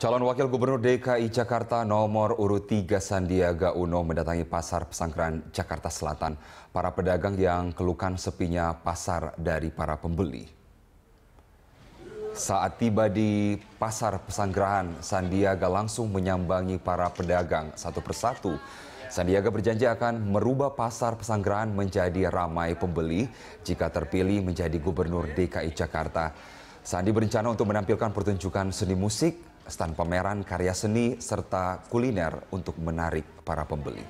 Calon Wakil Gubernur DKI Jakarta nomor urut 3 Sandiaga Uno mendatangi pasar pesangkeran Jakarta Selatan. Para pedagang yang keluhkan sepinya pasar dari para pembeli. Saat tiba di pasar pesanggerahan, Sandiaga langsung menyambangi para pedagang satu persatu. Sandiaga berjanji akan merubah pasar pesanggerahan menjadi ramai pembeli jika terpilih menjadi gubernur DKI Jakarta. Sandi berencana untuk menampilkan pertunjukan seni musik, stand pameran karya seni serta kuliner untuk menarik para pembeli.